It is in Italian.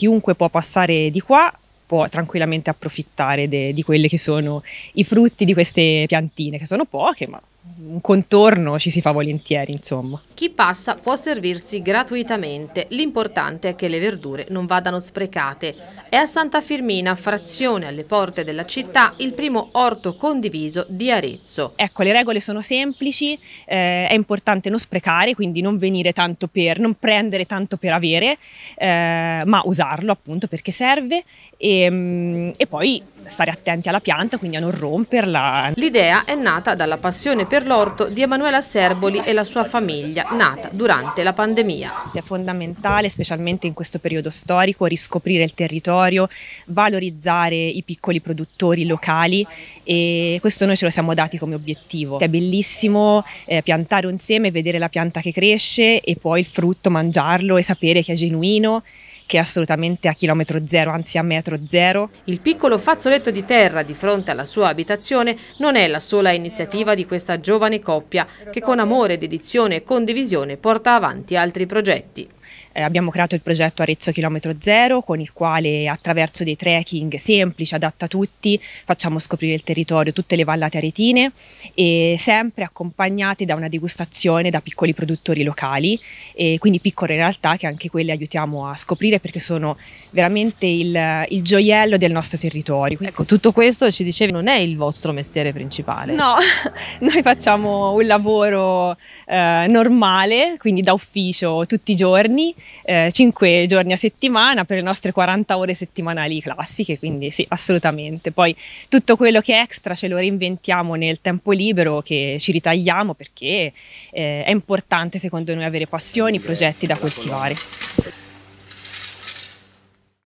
chiunque può passare di qua può tranquillamente approfittare de, di quelli che sono i frutti di queste piantine, che sono poche, ma un contorno ci si fa volentieri, insomma. Chi passa può servirsi gratuitamente, l'importante è che le verdure non vadano sprecate. È a Santa Firmina, frazione alle porte della città, il primo orto condiviso di Arezzo. Ecco, le regole sono semplici, eh, è importante non sprecare, quindi non venire tanto per, non prendere tanto per avere, eh, ma usarlo appunto perché serve e, ehm, e poi stare attenti alla pianta, quindi a non romperla. L'idea è nata dalla passione per l'orto di Emanuela Serboli e la sua famiglia, nata durante la pandemia. È fondamentale, specialmente in questo periodo storico, riscoprire il territorio, valorizzare i piccoli produttori locali e questo noi ce lo siamo dati come obiettivo. È bellissimo eh, piantare un seme, vedere la pianta che cresce e poi il frutto, mangiarlo e sapere che è genuino che è assolutamente a chilometro zero, anzi a metro zero. Il piccolo fazzoletto di terra di fronte alla sua abitazione non è la sola iniziativa di questa giovane coppia che con amore, dedizione e condivisione porta avanti altri progetti. Eh, abbiamo creato il progetto Arezzo Chilometro Zero con il quale attraverso dei trekking semplici, adatta a tutti, facciamo scoprire il territorio, tutte le vallate aretine e sempre accompagnate da una degustazione da piccoli produttori locali e quindi piccole realtà che anche quelle aiutiamo a scoprire perché sono veramente il, il gioiello del nostro territorio. Ecco, tutto questo ci dicevi non è il vostro mestiere principale. No, noi facciamo un lavoro eh, normale, quindi da ufficio tutti i giorni giorni, 5 eh, giorni a settimana per le nostre 40 ore settimanali classiche, quindi sì, assolutamente. Poi tutto quello che è extra ce lo reinventiamo nel tempo libero che ci ritagliamo perché eh, è importante secondo noi avere passioni, progetti da coltivare.